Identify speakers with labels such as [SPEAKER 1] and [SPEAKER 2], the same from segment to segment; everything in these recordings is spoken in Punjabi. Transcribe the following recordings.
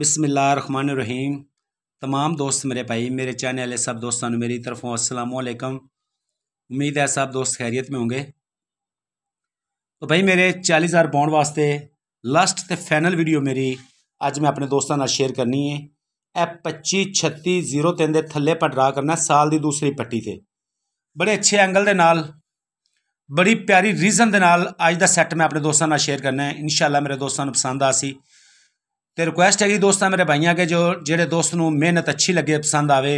[SPEAKER 1] बिसमीम तमाम दोस्त मेरे भाई मेरे चैनल वाले सब दोस्तों मेरी तरफों असलकम उम्मीद है सब दोस्त खैरियत में होंगे तो भाई मेरे चालीस हज़ार पाँव वास्ते लास्ट तो फाइनल वीडियो मेरी अज मैं अपने दोस्तों शेयर करनी है ए पच्ची छत्ती जीरो तीन के थले पटरा करना साल की दूसरी पट्टी से बड़े अच्छे एंगल के नाल बड़ी प्यारी रीज़न के नाल अज का सैट मैं अपने दोस्तों शेयर करना है इन मेरे दोस्तों पसंद आ सी ਤੇ ਰਿਕੁਐਸਟ ਹੈਗੀ ਦੋਸਤਾਂ ਮੇਰੇ ਭਾਈਆਂ ਕੇ ਜੋ ਜਿਹੜੇ ਦੋਸਤ ਨੂੰ ਮਿਹਨਤ ਅੱਛੀ ਲੱਗੇ ਪਸੰਦ ਆਵੇ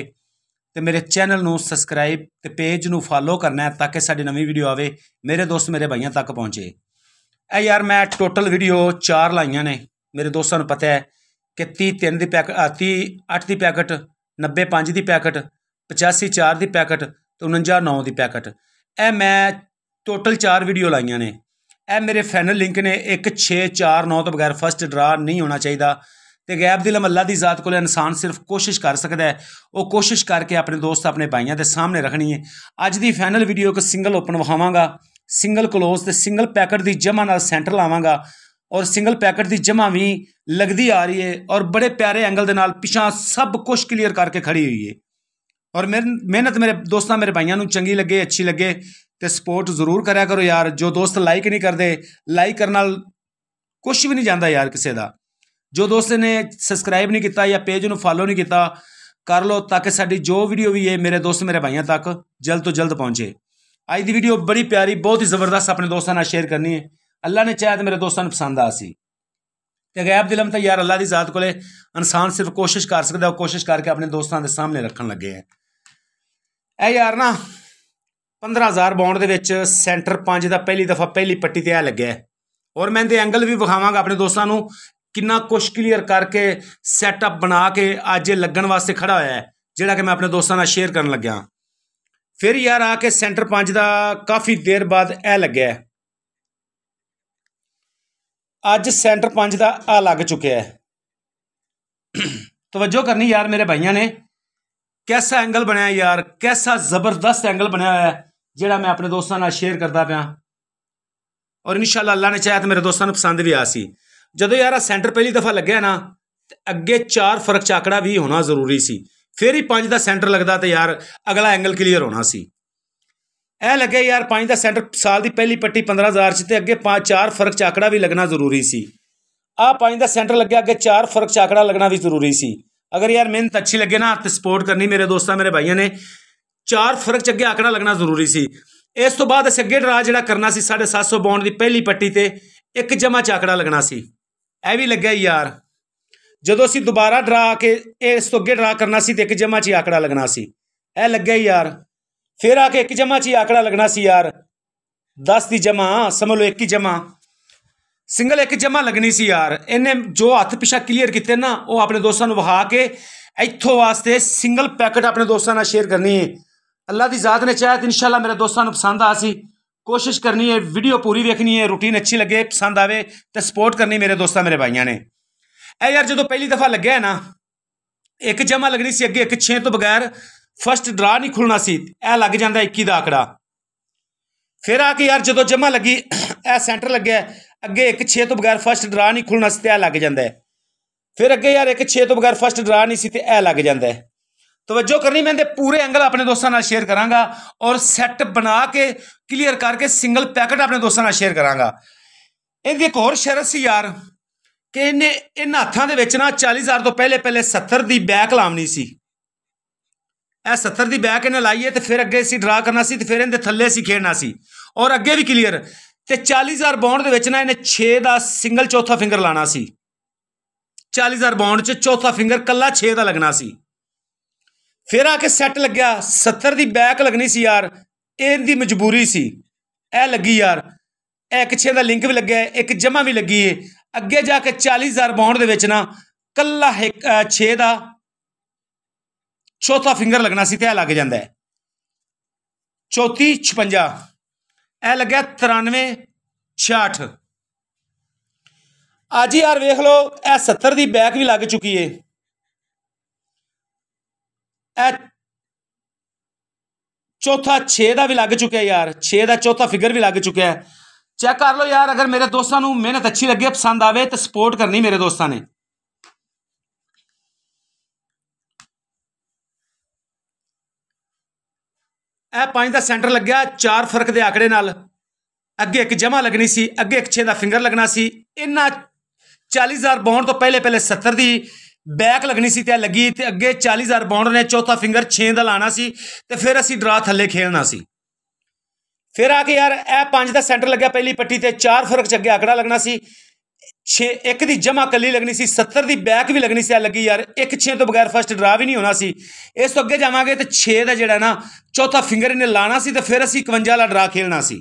[SPEAKER 1] ਤੇ ਮੇਰੇ ਚੈਨਲ ਨੂੰ ਸਬਸਕ੍ਰਾਈਬ ਤੇ ਪੇਜ ਨੂੰ ਫਾਲੋ ਕਰਨਾ ਹੈ ਤਾਂ ਕਿ ਸਾਡੀ ਨਵੀਂ ਵੀਡੀਓ ਆਵੇ ਮੇਰੇ ਦੋਸਤ ਮੇਰੇ ਭਾਈਆਂ ਤੱਕ ਪਹੁੰਚੇ ਐ ਯਾਰ ਮੈਂ ਟੋਟਲ ਵੀਡੀਓ 4 ਲਾਈਆਂ ਨੇ ਮੇਰੇ ਦੋਸਤਾਂ ਨੂੰ ਪਤਾ ਹੈ ਕਿ 33 3 ਦੀ ਪੈਕਟ 38 8 ਦੀ ਪੈਕਟ 90 5 ਦੀ ਪੈਕਟ 85 4 ਦੀ ਪੈਕਟ ਤੇ 49 9 ਦੀ ਪੈਕਟ ਐ ਮੈਂ ਟੋਟਲ 4 ਵੀਡੀਓ ਲਾਈਆਂ ਨੇ ਇਹ ਮੇਰੇ ਫਾਈਨਲ ਲਿੰਕ ਨੇ 1649 ਤੋਂ ਬਗੈਰ ਫਸਟ ਡਰਾ ਨਹੀਂ ਹੋਣਾ ਚਾਹੀਦਾ ਤੇ ਗੈਬ ਦੀ ਲਮੱਲਾ ਦੀ ਜ਼ਾਤ ਕੋਲ ਇਨਸਾਨ ਸਿਰਫ ਕੋਸ਼ਿਸ਼ ਕਰ ਸਕਦਾ ਹੈ ਉਹ ਕੋਸ਼ਿਸ਼ ਕਰਕੇ ਆਪਣੇ ਦੋਸਤ ਆਪਣੇ ਭਾਈਆਂ ਦੇ ਸਾਹਮਣੇ ਰੱਖਣੀ ਹੈ ਅੱਜ ਦੀ ਫਾਈਨਲ ਵੀਡੀਓ ਇੱਕ ਸਿੰਗਲ ਓਪਨ ਵਹਾਵਾਂਗਾ ਸਿੰਗਲ ਕਲੋਜ਼ ਤੇ ਸਿੰਗਲ ਪੈਕਟ ਦੀ ਜਮਾ ਨਾਲ ਸੈਂਟਰ ਲਾਵਾਂਗਾ ਔਰ ਸਿੰਗਲ ਪੈਕਟ ਦੀ ਜਮਾ ਵੀ ਲੱਗਦੀ ਆ ਰਹੀ ਹੈ ਔਰ ਬੜੇ ਪਿਆਰੇ ਐਂਗਲ ਦੇ ਨਾਲ ਪਿਛਾਂ ਸਭ ਕੁਝ ਕਲੀਅਰ ਕਰਕੇ ਖੜੀ ਹੋਈ ਹੈ ਔਰ ਮਿਹਨਤ ਮੇਰੇ ਦੋਸਤਾਂ ਮੇਰੇ ਭਾਈਆਂ ਨੂੰ ਚੰਗੀ ਲੱਗੇ ਅੱਛੀ ਲੱਗੇ ਤੇ ਸਪੋਰਟ ਜ਼ਰੂਰ ਕਰਿਆ ਕਰੋ ਯਾਰ ਜੋ ਦੋਸਤ ਲਾਈਕ ਨਹੀਂ ਕਰਦੇ ਲਾਈਕ ਕਰਨ ਨਾਲ ਕੁਝ ਵੀ ਨਹੀਂ ਜਾਂਦਾ ਯਾਰ ਕਿਸੇ ਦਾ ਜੋ ਦੋਸਤ ਨੇ ਸਬਸਕ੍ਰਾਈਬ ਨਹੀਂ ਕੀਤਾ ਜਾਂ ਪੇਜ ਨੂੰ ਫਾਲੋ ਨਹੀਂ ਕੀਤਾ ਕਰ ਲੋ ਤਾਂ ਕਿ ਸਾਡੀ ਜੋ ਵੀਡੀਓ ਵੀ ਹੈ ਮੇਰੇ ਦੋਸਤ ਮੇਰੇ ਭਾਈਆਂ ਤੱਕ ਜਲਦ ਤੋਂ ਜਲਦ ਪਹੁੰਚੇ ਅੱਜ ਦੀ ਵੀਡੀਓ ਬੜੀ ਪਿਆਰੀ ਬਹੁਤ ਹੀ ਜ਼ਬਰਦਸਤ ਆਪਣੇ ਦੋਸਤਾਂ ਨਾਲ ਸ਼ੇਅਰ ਕਰਨੀ ਹੈ ਅੱਲਾ ਨੇ ਚਾਹਿਆ ਤੇ ਮੇਰੇ ਦੋਸਤਾਂ ਨੂੰ ਪਸੰਦ ਆ ਸੀ ਤੇ ਗੈਬ ਦਿਲਮ ਤਾਂ ਯਾਰ ਅੱਲਾ ਦੀ ਜ਼ਾਤ ਕੋਲੇ ਇਨਸਾਨ ਸਿਰਫ ਕੋਸ਼ਿਸ਼ ਕਰ ਸਕਦਾ ਉਹ ਕੋਸ਼ਿਸ਼ ਕਰਕੇ ਆਪਣੇ ਦੋਸਤਾਂ ਦੇ ਸਾਹਮਣੇ ਰੱਖਣ ਲੱਗੇ ਐ ਐ ਯਾਰ ਨਾ 15000 ਬੌਂਡ ਦੇ ਵਿੱਚ ਸੈਂਟਰ 5 ਦਾ ਪਹਿਲੀ ਦਫਾ ਪਹਿਲੀ ਪੱਟੀ ਤੇ ਆ ਲੱਗਿਆ ਔਰ ਮੈਂ ਇਹਦੇ ਐਂਗਲ ਵੀ ਵਿਖਾਵਾਂਗਾ ਆਪਣੇ ਦੋਸਤਾਂ ਨੂੰ ਕਿੰਨਾ ਕੁਸ਼ ਕਲੀਅਰ ਕਰਕੇ ਸੈਟਅਪ ਬਣਾ ਕੇ ਅੱਜ ਇਹ ਲੱਗਣ ਵਾਸਤੇ ਖੜਾ ਹੋਇਆ ਹੈ ਜਿਹੜਾ ਕਿ ਮੈਂ ਆਪਣੇ ਦੋਸਤਾਂ ਨਾਲ ਸ਼ੇਅਰ ਕਰਨ ਲੱਗਿਆ ਫਿਰ ਯਾਰ ਆ ਕੇ ਸੈਂਟਰ 5 ਦਾ ਕਾਫੀ ਦੇਰ ਬਾਅਦ ਇਹ ਲੱਗਿਆ ਅੱਜ ਸੈਂਟਰ 5 ਦਾ ਆ ਲੱਗ ਚੁੱਕਿਆ ਹੈ ਤਵੱਜੋ ਕਰਨੀ ਯਾਰ ਮੇਰੇ ਭਾਈਆਂ ਨੇ ਕੈਸਾ ਐਂਗਲ ਬਣਿਆ ਯਾਰ ਕੈਸਾ ਜ਼ਬਰਦਸਤ ਐਂਗਲ ਬਣਿਆ ਹੋਇਆ ਹੈ ਜਿਹੜਾ ਮੈਂ ਆਪਣੇ ਦੋਸਤਾਂ ਨਾਲ ਸ਼ੇਅਰ ਕਰਦਾ ਪਿਆ ਔਰ ਇਨਸ਼ਾਅੱਲਾ ਅੱਲਾ ਨੇ ਚਾਹਿਆ ਤੇ ਮੇਰੇ ਦੋਸਤਾਂ ਨੂੰ ਪਸੰਦ ਵੀ ਆ ਸੀ ਜਦੋਂ ਯਾਰ ਆ ਸੈਂਟਰ ਪਹਿਲੀ ਦਫਾ ਲੱਗਿਆ ਨਾ ਤੇ ਅੱਗੇ ਚਾਰ ਫਰਕ ਚਾਕੜਾ ਵੀ ਹੋਣਾ ਜ਼ਰੂਰੀ ਸੀ ਫਿਰ ਹੀ ਪੰਜ ਦਾ ਸੈਂਟਰ ਲੱਗਦਾ ਤੇ ਯਾਰ ਅਗਲਾ ਐਂਗਲ ਕਲੀਅਰ ਹੋਣਾ ਸੀ ਇਹ ਲੱਗੇ ਯਾਰ ਪੰਜ ਦਾ ਸੈਂਟਰ ਸਾਲ ਦੀ ਪਹਿਲੀ ਪੱਟੀ 15000 ਚ ਤੇ ਅੱਗੇ ਪੰਜ ਚਾਰ ਫਰਕ ਚਾਕੜਾ ਵੀ ਲੱਗਣਾ ਜ਼ਰੂਰੀ ਸੀ ਆ ਪੰਜ ਦਾ ਸੈਂਟਰ ਲੱਗਿਆ ਅੱਗੇ ਚਾਰ ਫਰਕ ਚਾਕੜਾ ਲੱਗਣਾ ਵੀ ਜ਼ਰੂਰੀ ਸੀ ਅਗਰ ਯਾਰ ਮਿਹਨਤ ਅੱਛੀ ਲੱਗੇ ਨਾ ਤੇ ਸਪੋਰਟ ਕਰਨੀ ਮੇਰੇ ਦੋਸਤਾਂ ਮੇਰੇ ਭਾਈਆਂ ਨੇ ਚਾਰ ਫਰਕ ਚ ਅੱਗੇ ਆਕੜਾ ਲੱਗਣਾ ਜ਼ਰੂਰੀ ਸੀ ਇਸ ਤੋਂ ਬਾਅਦ ਅਸੀਂ ਅੱਗੇ ਡਰਾ ਜਿਹੜਾ ਕਰਨਾ ਸੀ 750 ਬੌਂਡ ਦੀ ਪਹਿਲੀ ਪੱਟੀ ਤੇ ਇੱਕ ਜਮਾ ਚ ਆਕੜਾ ਲੱਗਣਾ ਸੀ ਐ ਵੀ ਲੱਗਿਆ ਯਾਰ ਜਦੋਂ ਅਸੀਂ ਦੁਬਾਰਾ ਡਰਾ ਕੇ ਇਸ ਤੋਂ ਅੱਗੇ ਡਰਾ ਕਰਨਾ ਸੀ ਤੇ ਇੱਕ ਜਮਾ ਚ ਆਕੜਾ ਲੱਗਣਾ ਸੀ ਐ ਲੱਗਿਆ ਯਾਰ ਫਿਰ ਆ ਕੇ ਇੱਕ ਜਮਾ ਚ ਆਕੜਾ ਲੱਗਣਾ ਸੀ ਯਾਰ 10 ਦੀ ਜਮਾ ਸਮਝ ਲਓ ਇੱਕ ਹੀ ਜਮਾ ਸਿੰਗਲ ਇੱਕ ਜਮਾ ਲੱਗਣੀ ਸੀ ਯਾਰ ਇਹਨੇ ਜੋ ਹੱਥ ਪਿਛਾ ਕਲੀਅਰ ਕੀਤੇ ਨਾ ਉਹ ਆਪਣੇ ਦੋਸਤਾਂ ਨੂੰ ਵਹਾ ਕੇ ਇੱਥੋਂ ਵਾਸਤੇ ਸਿੰਗਲ ਪੈਕਟ ਆਪਣੇ ਦੋਸਤਾਂ ਨਾਲ ਸ਼ੇਅਰ ਕਰਨੀ ਹੈ ਅੱਲਾ ਦੀ ਜ਼ਾਤ ਨੇ ਚਾਹਤ ਇਨਸ਼ਾਅੱਲਾ ਮੇਰੇ ਦੋਸਤਾਂ ਨੂੰ ਪਸੰਦ ਆ ਸੀ ਕੋਸ਼ਿਸ਼ ਕਰਨੀ ਹੈ ਵੀਡੀਓ ਪੂਰੀ ਵੇਖਣੀ ਹੈ ਰੂਟੀਨ ਅੱਛੀ ਲੱਗੇ ਪਸੰਦ ਆਵੇ ਤੇ ਸਪੋਰਟ ਕਰਨੀ ਮੇਰੇ ਦੋਸਤਾਂ ਮੇਰੇ ਭਾਈਆਂ ਨੇ ਇਹ ਯਾਰ ਜਦੋਂ ਪਹਿਲੀ ਦਫਾ ਲੱਗਿਆ ਨਾ ਇੱਕ ਜਮਾ ਲੱਗਣੀ ਸੀ ਅੱਗੇ ਇੱਕ 6 ਤੋਂ ਬਗੈਰ ਫਸਟ ਡਰਾ ਨਹੀਂ ਖੁੱਲਣਾ ਸੀ ਇਹ ਲੱਗ ਜਾਂਦਾ 21 ਦਾ ਆਕੜਾ ਫਿਰ ਆ ਕੇ ਯਾਰ ਜਦੋਂ ਜਮਾ ਲੱਗੀ ਇਹ ਸੈਂਟਰ ਲੱਗਿਆ ਅੱਗੇ ਇੱਕ 6 ਤੋਂ ਬਗੈਰ ਫਸਟ ਡਰਾ ਨਹੀਂ ਖੁੱਲਣਾ ਸੀ ਤੇ ਇਹ ਲੱਗ ਜਾਂਦਾ ਫਿਰ ਅੱਗੇ ਯਾਰ ਇੱਕ 6 ਤੋਂ ਬਗੈਰ ਫਸਟ ਡਰਾ ਨਹੀਂ ਸੀ ਤੇ ਇਹ ਲੱਗ ਜਾਂਦਾ ਤਵੱਜੋ ਕਰਨੀ ਮੈਂ ਇਹਦੇ ਪੂਰੇ ਐਂਗਲ ਆਪਣੇ ਦੋਸਤਾਂ ਨਾਲ ਸ਼ੇਅਰ ਕਰਾਂਗਾ ਔਰ ਸੈੱਟ ਬਣਾ ਕੇ ਕਲੀਅਰ ਕਰਕੇ ਸਿੰਗਲ ਪੈਕਟ ਆਪਣੇ ਦੋਸਤਾਂ ਨਾਲ ਸ਼ੇਅਰ ਕਰਾਂਗਾ ਇਹਦੀ ਇੱਕ ਹੋਰ ਸ਼ਰਤ ਸੀ ਯਾਰ ਕਿ ਇਹਨੇ ਇਹਨਾਂ ਹੱਥਾਂ ਦੇ ਵਿੱਚ ਨਾ 40000 ਤੋਂ ਪਹਿਲੇ ਪਹਿਲੇ 70 ਦੀ ਬੈਕ ਲਾਉਣੀ ਸੀ ਇਹ 70 ਦੀ ਬੈਕ ਇਹਨੇ ਲਾਈਏ ਤੇ ਫਿਰ ਅੱਗੇ ਸੀ ਡਰਾ ਕਰਨਾ ਸੀ ਤੇ ਫਿਰ ਇਹਦੇ ਥੱਲੇ ਸੀ ਖੇਡਣਾ ਸੀ ਔਰ ਅੱਗੇ ਵੀ ਕਲੀਅਰ ਤੇ 40000 ਬੌਂਡ ਦੇ ਵਿੱਚ ਨਾ ਇਹਨੇ 6 ਦਾ ਸਿੰਗਲ ਚੌਥਾ ਫਿੰਗਰ ਲਾਣਾ ਸੀ 40000 ਬੌਂਡ 'ਚ ਚੌਥਾ ਫਿੰਗਰ ਕੱਲਾ 6 ਦਾ ਲੱਗਣਾ ਸੀ ਫਿਰ ਆ ਕੇ ਸੈੱਟ ਲੱਗਿਆ 70 ਦੀ ਬੈਕ ਲੱਗਣੀ ਸੀ ਯਾਰ ਇਹਦੀ ਮਜਬੂਰੀ ਸੀ ਇਹ ਲੱਗੀ ਯਾਰ ਇਹ ਕਿਛੇ ਦਾ ਲਿੰਕ ਵੀ ਲੱਗਿਆ ਇੱਕ ਜਮਾ ਵੀ ਲੱਗੀ ਏ ਅੱਗੇ ਜਾ ਕੇ 40000 ਬੌਂਡ ਦੇ ਵਿੱਚ ਨਾ ਕੱਲਾ 6 ਦਾ ਚੌਥਾ ਫਿੰਗਰ ਲੱਗਣਾ ਸੀ ਤੇ ਇਹ ਲੱਗ ਜਾਂਦਾ ਹੈ ਚੌਥੀ 56 ਇਹ ਲੱਗਿਆ 93 66 ਅੱਜ ਯਾਰ ਵੇਖ ਲਓ ਇਹ 70 ਦੀ ਬੈਕ ਵੀ ਲੱਗ ਚੁੱਕੀ ਏ ਚੌਥਾ 6 ਦਾ ਵੀ ਲੱਗ ਚੁੱਕਿਆ ਯਾਰ 6 ਦਾ ਚੌਥਾ ਫਿਗਰ ਵੀ ਲੱਗ ਚੁੱਕਿਆ ਚੈੱਕ ਕਰ ਲਓ ਯਾਰ ਅਗਰ ਮੇਰੇ ਦੋਸਤਾਂ ਨੂੰ ਮਿਹਨਤ ਅੱਛੀ ਲੱਗੇ ਪਸੰਦ ਆਵੇ ਤੇ ਸਪੋਰਟ ਕਰਨੀ ਮੇਰੇ ਦੋਸਤਾਂ ਨੇ ਇਹ ਪੰਜ ਦਾ ਸੈਂਟਰ ਲੱਗਿਆ ਚਾਰ ਫਰਕ ਦੇ ਆਕੜੇ ਨਾਲ ਅੱਗੇ ਇੱਕ ਜਮਾ ਲੱਗਣੀ ਸੀ ਅੱਗੇ ਇੱਕ 6 ਦਾ ਫਿੰਗਰ ਲੱਗਣਾ ਸੀ ਇਹਨਾਂ 40000 ਬਾਉਣ ਤੋਂ ਪਹਿਲੇ ਪਹਿਲੇ 70 ਦੀ ਬੈਕ ਲੱਗਣੀ ਸੀ ਤੇ ਲੱਗੀ ਤੇ ਅੱਗੇ 40000 ਪਾਉਂਡ ਨੇ ਚੌਥਾ ਫਿੰਗਰ 6 ਦਾ ਲਾਣਾ ਸੀ ਤੇ ਫਿਰ ਅਸੀਂ ਡਰਾ ਥੱਲੇ ਖੇਲਣਾ ਸੀ ਫਿਰ ਆ ਕੇ ਯਾਰ ਇਹ 5 ਦਾ ਸੈਂਟਰ ਲੱਗਿਆ ਪਹਿਲੀ ਪੱਟੀ ਤੇ 4 ਫਰਕ ਚ ਅੱਗੇ ਆਕੜਾ ਲੱਗਣਾ ਸੀ 6 ਇੱਕ ਦੀ ਜਮਾ ਕੱਲੀ ਲੱਗਣੀ ਸੀ 70 ਦੀ ਬੈਕ ਵੀ ਲੱਗਣੀ ਸੀ ਆ ਲੱਗੀ ਯਾਰ 1 6 ਤੋਂ ਬਗੈਰ ਫਸਟ ਡਰਾ ਵੀ ਨਹੀਂ ਹੋਣਾ ਸੀ ਇਸ ਤੋਂ ਅੱਗੇ ਜਾਵਾਂਗੇ ਤੇ 6 ਦਾ ਜਿਹੜਾ ਨਾ ਚੌਥਾ ਫਿੰਗਰ ਇਹਨੇ ਲਾਣਾ ਸੀ ਤੇ ਫਿਰ ਅਸੀਂ 51 ਵਾਲਾ ਡਰਾ ਖੇਲਣਾ ਸੀ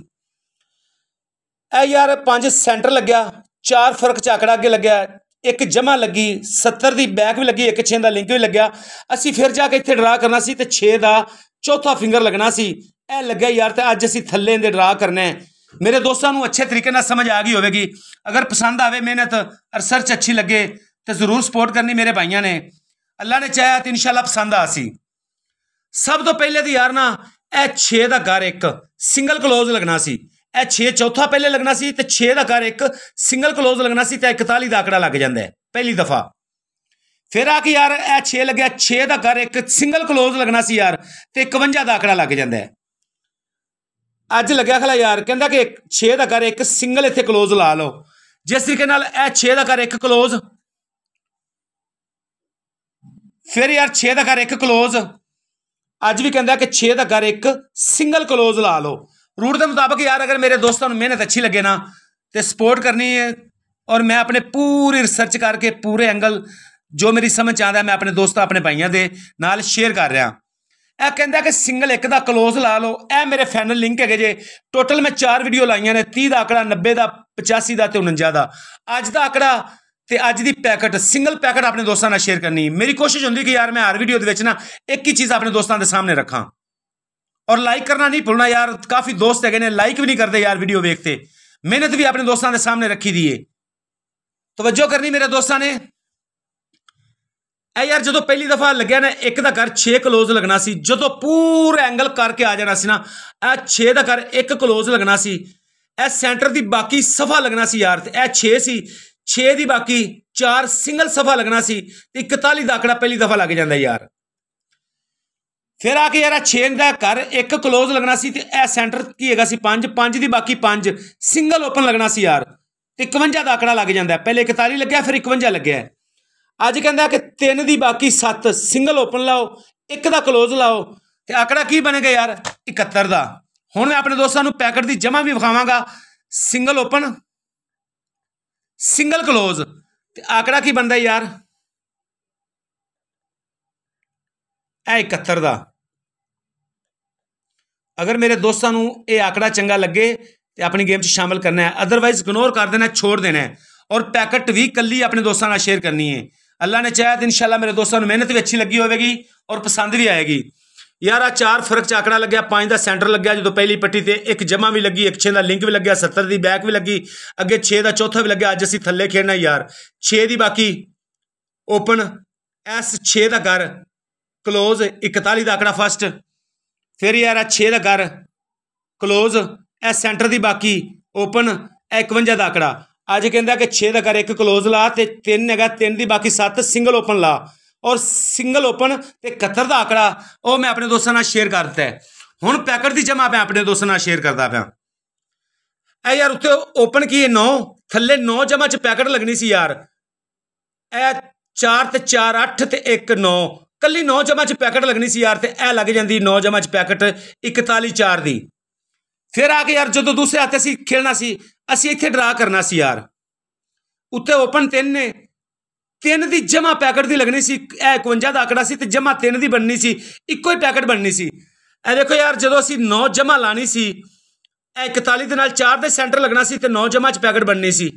[SPEAKER 1] ਇਹ ਯਾਰ 5 ਸੈਂਟਰ ਲੱਗਿਆ 4 ਫਰਕ ਚ ਆਕੜਾ ਅੱਗੇ ਲੱਗਿਆ ਇੱਕ ਜਮਾ ਲੱਗੀ 70 ਦੀ ਬੈਕ ਵੀ ਲੱਗੀ ਇੱਕ 6 ਦਾ ਲਿੰਕ ਵੀ ਲੱਗਿਆ ਅਸੀਂ ਫਿਰ ਜਾ ਕੇ ਇੱਥੇ ਡਰਾ ਕਰਨਾ ਸੀ ਤੇ 6 ਦਾ ਚੌਥਾ ਫਿੰਗਰ ਲੱਗਣਾ ਸੀ ਇਹ ਲੱਗਿਆ ਯਾਰ ਤੇ ਅੱਜ ਅਸੀਂ ਥੱਲੇ ਦੇ ਡਰਾ ਕਰਨਾ ਹੈ ਮੇਰੇ ਦੋਸਤਾਂ ਨੂੰ ਅੱਛੇ ਤਰੀਕੇ ਨਾਲ ਸਮਝ ਆ ਗਈ ਹੋਵੇਗੀ ਅਗਰ ਪਸੰਦ ਆਵੇ ਮਿਹਨਤ ਰਿਸਰਚ ਅੱਛੀ ਲੱਗੇ ਤੇ ਜ਼ਰੂਰ ਸਪੋਰਟ ਕਰਨੀ ਮੇਰੇ ਭਾਈਆਂ ਨੇ ਅੱਲਾ ਨੇ ਚਾਹਿਆ ਤੇ ਇਨਸ਼ਾਅੱਲਾ ਪਸੰਦ ਆ ਸੀ ਸਭ ਤੋਂ ਪਹਿਲੇ ਦੀ ਯਾਰ ਨਾ ਇਹ 6 ਦਾ ਘਰ ਇੱਕ ਸਿੰਗਲ ਕਲੋਜ਼ ਲੱਗਣਾ ਸੀ ਇਹ 6 ਚੌਥਾ ਪਹਿਲੇ ਲੱਗਣਾ ਸੀ ਤੇ 6 ਦਾ ਘਰ ਇੱਕ ਸਿੰਗਲ ক্লোਜ਼ ਲੱਗਣਾ ਸੀ ਤੇ 41 ਦਾ ਆਕੜਾ ਲੱਗ ਜਾਂਦਾ ਹੈ ਪਹਿਲੀ ਦਫਾ ਫਿਰ ਆ ਕੇ ਯਾਰ ਇਹ 6 ਲੱਗਿਆ 6 ਦਾ ਘਰ ਇੱਕ ਸਿੰਗਲ ক্লোਜ਼ ਲੱਗਣਾ ਸੀ ਯਾਰ ਤੇ 51 ਦਾ ਆਕੜਾ ਲੱਗ ਜਾਂਦਾ ਹੈ ਅੱਜ ਲੱਗਿਆ ਖਲਾ ਯਾਰ ਕਹਿੰਦਾ ਕਿ 6 ਦਾ ਘਰ ਇੱਕ ਸਿੰਗਲ ਇੱਥੇ ক্লোਜ਼ ਲਾ ਲਓ ਜਿਸ ਤਰੀਕੇ ਨਾਲ ਇਹ 6 ਦਾ ਘਰ ਇੱਕ ক্লোਜ਼ ਫਿਰ ਯਾਰ 6 ਦਾ ਘਰ ਇੱਕ ক্লোਜ਼ ਅੱਜ ਵੀ ਕਹਿੰਦਾ ਕਿ 6 ਦਾ ਘਰ ਇੱਕ ਸਿੰਗਲ ক্লোਜ਼ ਲਾ ਲਓ ਰੂਟ ਦੇ ਮੁਤਾਬਕ ਯਾਰ ਅਗਰ ਮੇਰੇ ਦੋਸਤਾਂ ਨੂੰ ਮਿਹਨਤ ਅੱਛੀ ਲੱਗੇ ਨਾ ਤੇ ਸਪੋਰਟ ਕਰਨੀ ਹੈ ਔਰ ਮੈਂ ਆਪਣੇ ਪੂਰੀ ਰਿਸਰਚ ਕਰਕੇ ਪੂਰੇ ਐਂਗਲ ਜੋ ਮੇਰੀ ਸਮਝ ਆਂਦਾ ਮੈਂ ਆਪਣੇ ਦੋਸਤਾਂ ਆਪਣੇ ਭਾਈਆਂ ਦੇ ਨਾਲ ਸ਼ੇਅਰ ਕਰ ਰਿਹਾ ਇਹ ਕਹਿੰਦਾ ਕਿ ਸਿੰਗਲ ਇੱਕ ਦਾ ਕਲੋਜ਼ ਲਾ ਲਓ ਇਹ ਮੇਰੇ ਫਾਈਨਲ ਲਿੰਕ ਹੈਗੇ ਜੇ ਟੋਟਲ ਮੈਂ 4 ਵੀਡੀਓ ਲਾਈਆਂ ਨੇ 30 ਦਾ ਆਕੜਾ 90 ਦਾ 85 ਦਾ ਤੇ 49 ਦਾ ਅੱਜ ਦਾ ਆਕੜਾ ਤੇ ਅੱਜ ਦੀ ਪੈਕਟ ਸਿੰਗਲ ਪੈਕਟ ਆਪਣੇ ਦੋਸਤਾਂ ਨਾਲ ਸ਼ੇਅਰ ਕਰਨੀ ਮੇਰੀ ਕੋਸ਼ਿਸ਼ ਹੁੰਦੀ ਕਿ ਯਾਰ ਮੈਂ ਹਰ ਵੀਡੀਓ ਦੇ ਵਿੱਚ ਨਾ ਇੱਕ ਹੀ ਚੀਜ਼ ਆਪਣੇ ਦੋਸਤਾਂ ਦੇ ਸਾਹਮਣੇ ਰੱਖਾਂ ਔਰ ਲਾਈਕ ਕਰਨਾ ਨਹੀਂ ਭੁੱਲਣਾ ਯਾਰ ਕਾਫੀ ਦੋਸਤ ਹੈਗੇ ਨੇ ਲਾਈਕ ਵੀ ਨਹੀਂ ਕਰਦੇ ਯਾਰ ਵੀਡੀਓ ਵੇਖਦੇ ਮਿਹਨਤ ਵੀ ਆਪਣੇ ਦੋਸਤਾਂ ਦੇ ਸਾਹਮਣੇ ਰੱਖੀ ਦੀਏ ਤਵੱਜੋ ਕਰਨੀ ਮੇਰੇ ਦੋਸਤਾਂ ਨੇ ਐ ਯਾਰ ਜਦੋਂ ਪਹਿਲੀ ਦਫਾ ਲੱਗਿਆ ਨਾ ਇੱਕ ਦਾ ਘਰ 6 ਕਲੋਜ਼ ਲੱਗਣਾ ਸੀ ਜਦੋਂ ਪੂਰਾ ਐਂਗਲ ਕਰਕੇ ਆ ਜਾਣਾ ਸੀ ਨਾ ਐ 6 ਦਾ ਘਰ ਇੱਕ ਕਲੋਜ਼ ਲੱਗਣਾ ਸੀ ਐ ਸੈਂਟਰ ਦੀ ਬਾਕੀ ਸਫਾ ਲੱਗਣਾ ਸੀ ਯਾਰ ਤੇ ਐ 6 ਸੀ 6 ਦੀ ਬਾਕੀ 4 ਸਿੰਗਲ ਸਫਾ ਲੱਗਣਾ ਸੀ ਤੇ 41 ਦਾ ਆਕੜਾ ਪਹਿਲੀ ਦਫਾ ਲੱਗ ਜਾਂਦਾ ਯਾਰ ਫਿਰ ਆ ਕੇ ਯਾਰ ਆ 6 ਦਾ ਕਰ ਇੱਕ ক্লোਜ਼ ਲੱਗਣਾ ਸੀ ਤੇ ਇਹ ਸੈਂਟਰ ਕੀ ਹੈਗਾ ਸੀ 5 5 ਦੀ ਬਾਕੀ 5 ਸਿੰਗਲ ਓਪਨ ਲੱਗਣਾ ਸੀ ਯਾਰ ਤੇ 51 ਦਾ ਆਕੜਾ ਲੱਗ ਜਾਂਦਾ ਪਹਿਲੇ 41 ਲੱਗਿਆ ਫਿਰ 51 ਲੱਗਿਆ ਅੱਜ ਕਹਿੰਦਾ ਕਿ 3 ਦੀ ਬਾਕੀ 7 ਸਿੰਗਲ ਓਪਨ ਲਾਓ ਇੱਕ ਦਾ ক্লোਜ਼ ਲਾਓ ਤੇ ਆਕੜਾ ਕੀ ਬਣੇਗਾ ਯਾਰ 71 ਦਾ ਹੁਣ ਮੈਂ ਆਪਣੇ ਦੋਸਤਾਂ ਨੂੰ ਪੈਕਟ ਦੀ ਜਮਾ ਵੀ ਵਿਖਾਵਾਂਗਾ ਸਿੰਗਲ ਓਪਨ ਸਿੰਗਲ ক্লোਜ਼ ਤੇ ਆਕੜਾ ਕੀ ਬਣਦਾ ਯਾਰ ਐ 71 ਦਾ ਅਗਰ ਮੇਰੇ ਦੋਸਤਾਂ ਨੂੰ ਇਹ ਆਕੜਾ ਚੰਗਾ ਲੱਗੇ ਤੇ ਆਪਣੀ ਗੇਮ 'ਚ ਸ਼ਾਮਲ ਕਰਨਾ ਹੈ ਅਦਰਵਾਈਜ਼ ਇਗਨੋਰ ਕਰ ਦੇਣਾ ਛੋੜ ਦੇਣਾ ਹੈ ਔਰ ਪੈਕਟ ਵੀ ਕੱਲੀ ਆਪਣੇ ਦੋਸਤਾਂ ਨਾਲ ਸ਼ੇਅਰ ਕਰਨੀ ਹੈ ਅੱਲਾ ਨੇ ਚਾਹਿਆ ਤਾਂ ਇਨਸ਼ਾਅੱਲਾ ਮੇਰੇ ਦੋਸਤਾਂ ਨੂੰ ਮਿਹਨਤ ਵੀ ਅੱਛੀ ਲੱਗੀ ਹੋਵੇਗੀ ਔਰ ਪਸੰਦ ਵੀ ਆਏਗੀ ਯਾਰ ਆ ਚਾਰ ਫਰਕ ਚ ਆਕੜਾ ਲੱਗਿਆ ਪੰਜ ਦਾ ਸੈਂਟਰ ਲੱਗਿਆ ਜਦੋਂ ਪਹਿਲੀ ਪੱਟੀ ਤੇ ਇੱਕ ਜਮਾ ਵੀ ਲੱਗੀ ਇੱਕ ਛੇ ਦਾ ਲਿੰਕ ਵੀ ਲੱਗਿਆ 70 ਦੀ ਬੈਕ ਵੀ ਲੱਗੀ ਅੱਗੇ ਛੇ ਦਾ ਚੌਥਾ ਵੀ ਲੱਗਿਆ ਅੱਜ ਅਸੀਂ ਥੱਲੇ ਖੇਡਣਾ ਯਾਰ ਛੇ ਦੀ ਬਾਕੀ ਓਪਨ ਐਸ 6 ਦਾ ਕਰ ਕਲੋਜ਼ 41 ਦਾ ਆਕੜਾ ਫਸਟ ਫਿਰ ਯਾਰ ਆ 6 ਦਾ ਕਰ ক্লোਜ਼ ਇਹ ਸੈਂਟਰ ਦੀ ਬਾਕੀ ਓਪਨ 51 ਦਾ ਆਕੜਾ ਅੱਜ ਕਹਿੰਦਾ ਕਿ 6 ਦਾ ਕਰ ਇੱਕ ক্লোਜ਼ ਲਾ ਤੇ 3 ਹੈਗਾ 3 ਦੀ ਬਾਕੀ 7 ਸਿੰਗਲ ਓਪਨ ਲਾ ਔਰ ਸਿੰਗਲ ਓਪਨ ਤੇ 71 ਦਾ ਆਕੜਾ ਉਹ ਮੈਂ ਆਪਣੇ ਦੋਸਤਾਂ ਨਾਲ ਸ਼ੇਅਰ ਕਰ ਦਿੱਤਾ ਹੁਣ ਪੈਕਟ ਦੀ ਜਮਾ ਮੈਂ ਆਪਣੇ ਦੋਸਤਾਂ ਨਾਲ ਸ਼ੇਅਰ ਕਰਦਾ ਪਿਆ ਐ ਯਾਰ ਉੱਤੇ ਓਪਨ ਕੀ 9 ਥੱਲੇ 9 ਜਮਾ ਚ ਪੈਕਟ ਲੱਗਣੀ ਸੀ ਯਾਰ ਐ 4 ਤੇ 4 8 ਤੇ 1 9 ਕੱਲੀ 9 ਜਮਾ ਚ ਪੈਕਟ ਲੱਗਣੀ ਸੀ ਯਾਰ ਤੇ ਇਹ ਲੱਗ ਜਾਂਦੀ 9 ਜਮਾ ਚ ਪੈਕਟ 41 4 ਦੀ ਫਿਰ ਆ ਕੇ ਯਾਰ ਜਦੋਂ ਦੂਸਰੇ ਹੱਥ ਸੀ ਖੇਲਣਾ ਸੀ ਅਸੀਂ ਇੱਥੇ ਡਰਾ ਕਰਨਾ ਸੀ ਯਾਰ ਉੱਤੇ ਓਪਨ ਤਿੰਨ ਨੇ ਤਿੰਨ ਦੀ ਜਮਾ ਪੈਕਟ ਦੀ ਲੱਗਣੀ ਸੀ ਇਹ 51 ਦਾ ਆਕੜਾ ਸੀ ਤੇ ਜਮਾ ਤਿੰਨ ਦੀ ਬਣਨੀ ਸੀ ਇੱਕੋ ਹੀ ਪੈਕਟ ਬਣਨੀ ਸੀ ਇਹ ਦੇਖੋ ਯਾਰ ਜਦੋਂ ਅਸੀਂ 9 ਜਮਾ ਲਾਣੀ ਸੀ ਇਹ 41 ਦੇ ਨਾਲ 4 ਦੇ ਸੈਂਟਰ ਲੱਗਣਾ ਸੀ ਤੇ 9 ਜਮਾ ਚ ਪੈਕਟ ਬਣਨੀ ਸੀ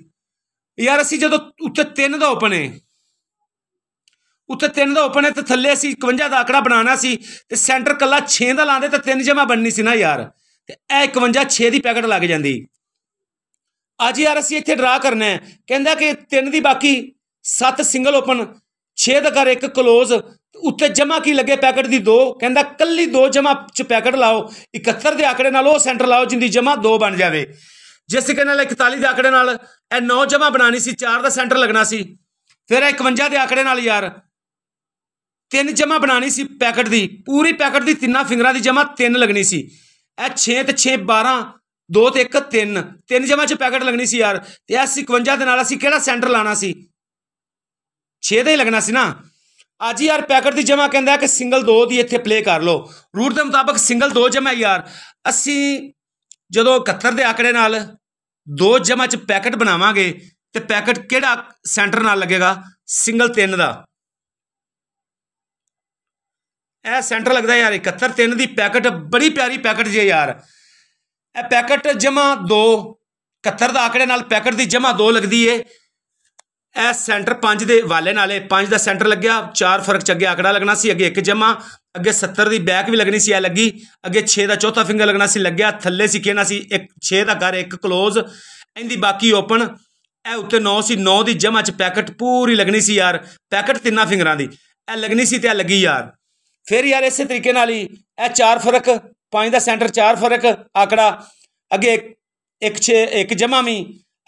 [SPEAKER 1] ਯਾਰ ਅਸੀਂ ਜਦੋਂ ਉੱਤੇ ਤਿੰਨ ਦਾ ਓਪਨ ਹੈ ਉੱਥੇ 3 ਦਾ ਓਪਨ ਹੈ ਤੇ ਥੱਲੇ ਅਸੀਂ 51 ਦਾ ਆਕੜਾ ਬਣਾਉਣਾ ਸੀ ਤੇ ਸੈਂਟਰ ਕੱਲਾ 6 ਦਾ ਲਾਉਂਦੇ ਤਾਂ ਤਿੰਨ ਜਮਾ ਬਣਨੀ ਸੀ ਨਾ ਯਾਰ ਤੇ ਇਹ 51 6 ਦੀ ਪੈਕਟ ਲੱਗ ਜਾਂਦੀ ਅੱਜ ਯਾਰ ਅਸੀਂ ਇੱਥੇ ਡਰਾ ਕਰਨਾ ਹੈ ਕਹਿੰਦਾ ਕਿ ਤਿੰਨ ਦੀ ਬਾਕੀ ਸੱਤ ਸਿੰਗਲ ਓਪਨ 6 ਦਾ ਕਰ ਇੱਕ ক্লোਜ਼ ਉੱਤੇ ਜਮਾ ਕੀ ਲੱਗੇ ਪੈਕਟ ਦੀ ਦੋ ਕਹਿੰਦਾ ਕੱਲੀ ਦੋ ਜਮਾ ਚ ਪੈਕਟ ਲਾਓ 71 ਦੇ ਆਕੜੇ ਨਾਲ ਉਹ ਸੈਂਟਰ ਲਾਓ ਜਿੰਦੀ ਜਮਾ ਦੋ ਬਣ ਜਾਵੇ ਜਿਸ ਕਹਿੰਦਾ ਨਾਲ 41 ਦੇ ਆਕੜੇ ਨਾਲ ਇਹ ਨੌ ਜਮਾ ਬਣਾਣੀ ਸੀ ਚਾਰ ਦਾ ਸੈਂਟਰ ਲੱਗਣਾ ਸੀ ਫਿਰ 51 ਦੇ ਆਕੜੇ ਨਾਲ ਯਾਰ ਤਿੰਨ ਜਮਾ ਬਣਾਣੀ ਸੀ ਪੈਕਟ ਦੀ ਪੂਰੀ ਪੈਕਟ ਦੀ ਤਿੰਨਾਂ ਫਿੰਗਰਾਂ ਦੀ ਜਮਾ ਤਿੰਨ ਲੱਗਣੀ ਸੀ ਇਹ 6 ਤੇ 6 12 2 ਤੇ 1 3 ਤਿੰਨ ਜਮਾ ਚ ਪੈਕਟ ਲੱਗਣੀ ਸੀ ਯਾਰ ਤੇ ਇਹ 51 ਦੇ ਨਾਲ ਅਸੀਂ ਕਿਹੜਾ ਸੈਂਟਰ ਲਾਣਾ ਸੀ 6 ਦਾ ਹੀ ਲੱਗਣਾ ਸੀ ਨਾ ਅੱਜ ਯਾਰ ਪੈਕਟ ਦੀ ਜਮਾ ਕਹਿੰਦਾ ਕਿ ਸਿੰਗਲ 2 ਦੀ ਇੱਥੇ ਪਲੇ ਕਰ ਲਓ ਰੂਟ ਦੇ ਮੁਤਾਬਕ ਸਿੰਗਲ 2 ਜਮਾ ਯਾਰ ਅਸੀਂ ਜਦੋਂ 71 ਦੇ ਆਕੜੇ ਨਾਲ 2 ਜਮਾ ਚ ਪੈਕਟ ਬਣਾਵਾਂਗੇ ਤੇ ਪੈਕਟ ਕਿਹੜਾ ਸੈਂਟਰ ਨਾਲ ਲੱਗੇਗਾ ਸਿੰਗਲ 3 ਦਾ ਇਹ ਸੈਂਟਰ ਲੱਗਦਾ ਯਾਰ 71 3 ਦੀ ਪੈਕਟ ਬੜੀ ਪਿਆਰੀ ਪੈਕਟ ਜੀ ਯਾਰ ਇਹ ਪੈਕਟ ਜਮਾ 2 71 ਦਾ ਆਕੜੇ ਨਾਲ ਪੈਕਟ ਦੀ ਜਮਾ 2 ਲੱਗਦੀ ਏ ਇਹ ਸੈਂਟਰ 5 ਦੇ ਵਾਲੇ ਨਾਲੇ 5 ਦਾ ਸੈਂਟਰ ਲੱਗਿਆ 4 ਫਰਕ ਚ ਅੱਗੇ ਆਕੜਾ ਲੱਗਣਾ ਸੀ ਅੱਗੇ 1 ਜਮਾ ਅੱਗੇ 70 ਦੀ ਬੈਕ ਵੀ ਲੱਗਣੀ ਸੀ ਐ ਲੱਗੀ ਅੱਗੇ 6 ਦਾ ਚੌਥਾ ਫਿੰਗਰ ਲੱਗਣਾ ਸੀ ਲੱਗਿਆ ਥੱਲੇ ਸੀ ਕਹਿਣਾ ਸੀ 1 6 ਦਾ ਘਰ 1 ਕਲੋਜ਼ ਇਹਦੀ ਬਾਕੀ ਓਪਨ ਇਹ ਉੱਤੇ 9 ਸੀ 9 ਦੀ ਜਮਾ ਚ ਪੈਕਟ ਪੂਰੀ ਲੱਗਣੀ ਸੀ ਯਾਰ ਪੈਕਟ ਤਿੰਨਾਂ ਫਿੰਗਰਾਂ ਦੀ ਇਹ ਲੱਗਣੀ ਸੀ ਤੇ ਇਹ ਲੱਗੀ ਯਾਰ ਫਿਰ ਯਾਰ ਇਸੇ ਤਰੀਕੇ ਨਾਲ ਹੀ ਇਹ ਚਾਰ ਫਰਕ ਪੰਜ ਦਾ ਸੈਂਟਰ ਚਾਰ ਫਰਕ ਆਕੜਾ ਅੱਗੇ 1 6 1 ਜਮਾ ਵੀ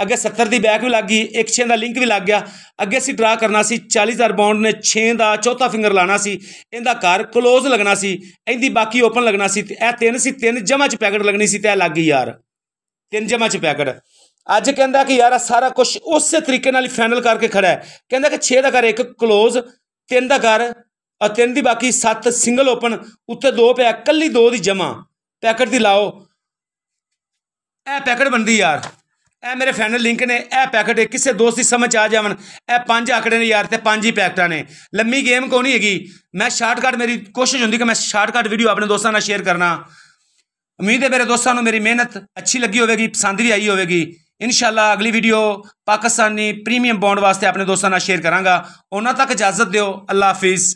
[SPEAKER 1] ਅੱਗੇ 70 ਦੀ ਬੈਕ ਵੀ ਲੱਗ ਗਈ 1 6 ਦਾ ਲਿੰਕ ਵੀ ਲੱਗ ਗਿਆ ਅੱਗੇ ਅਸੀਂ ਡਰਾ ਕਰਨਾ ਸੀ 40000 ਬੌਂਡ ਬਾਉਂਡ ਨੇ 6 ਦਾ ਚੌਥਾ ਫਿੰਗਰ ਲਾਣਾ ਸੀ ਇਹਦਾ ਘਰ ক্লোਜ਼ ਲੱਗਣਾ ਸੀ ਇਹਦੀ ਬਾਕੀ ਓਪਨ ਲੱਗਣਾ ਸੀ ਇਹ ਤਿੰਨ ਸੀ ਤਿੰਨ ਜਮਾ ਚ ਪੈਕਟ ਲੱਗਣੀ ਸੀ ਤੇ ਇਹ ਲੱਗ ਗਈ ਯਾਰ ਤਿੰਨ ਜਮਾ ਚ ਪੈਕਟ ਅੱਜ ਕਹਿੰਦਾ ਕਿ ਯਾਰ ਸਾਰਾ ਕੁਝ ਉਸੇ ਤਰੀਕੇ ਨਾਲ ਫਾਈਨਲ ਕਰਕੇ ਖੜਾ ਹੈ ਕਹਿੰਦਾ ਕਿ 6 ਦਾ ਘਰ ਇੱਕ ক্লোਜ਼ 3 ਦਾ ਘਰ ਤਿੰਨ ਦੀ ਬਾਕੀ 7 ਸਿੰਗਲ ਓਪਨ ਉੱਤੇ ਦੋ ਪਿਆ ਕੱਲੀ ਦੋ ਦੀ ਜਮਾ ਪੈਕਟ ਦੀ ਲਾਓ ਇਹ ਪੈਕਟ ਬੰਦੀ ਯਾਰ ਇਹ ਮੇਰੇ ਫਾਈਨਲ ਲਿੰਕ ਨੇ ਇਹ ਪੈਕਟ ਕਿਸੇ ਦੋਸਤ ਦੀ ਸਮਝ ਆ ਜਾਵਣ ਇਹ ਪੰਜ ਆਕੜੇ ਨੇ ਯਾਰ ਤੇ ਪੰਜ ਹੀ ਪੈਕਟਾਂ ਨੇ ਲੰਮੀ ਗੇਮ ਕੋ ਨਹੀਂ ਹੈਗੀ ਮੈਂ ਸ਼ਾਰਟਕਟ ਮੇਰੀ ਕੋਸ਼ਿਸ਼ ਹੁੰਦੀ ਕਿ ਮੈਂ ਸ਼ਾਰਟਕਟ ਵੀਡੀਓ ਆਪਣੇ ਦੋਸਤਾਂ ਨਾਲ ਸ਼ੇਅਰ ਕਰਨਾ ਉਮੀਦ ਹੈ ਮੇਰੇ ਦੋਸਤਾਂ ਨੂੰ ਮੇਰੀ ਮਿਹਨਤ ਅੱਛੀ ਲੱਗੀ ਹੋਵੇਗੀ ਪਸੰਦ ਵੀ ਆਈ ਹੋਵੇਗੀ ਇਨਸ਼ਾਅੱਲਾ ਅਗਲੀ ਵੀਡੀਓ ਪਾਕਿਸਤਾਨੀ ਪ੍ਰੀਮੀਅਮ ਬੌਂਡ ਵਾਸਤੇ ਆਪਣੇ ਦੋਸਤਾਂ ਨਾਲ ਸ਼ੇਅਰ ਕਰਾਂਗਾ ਉਹਨਾਂ ਤੱਕ ਇਜਾਜ਼ਤ ਦਿਓ ਅੱਲਾ ਹਾਫਿਜ਼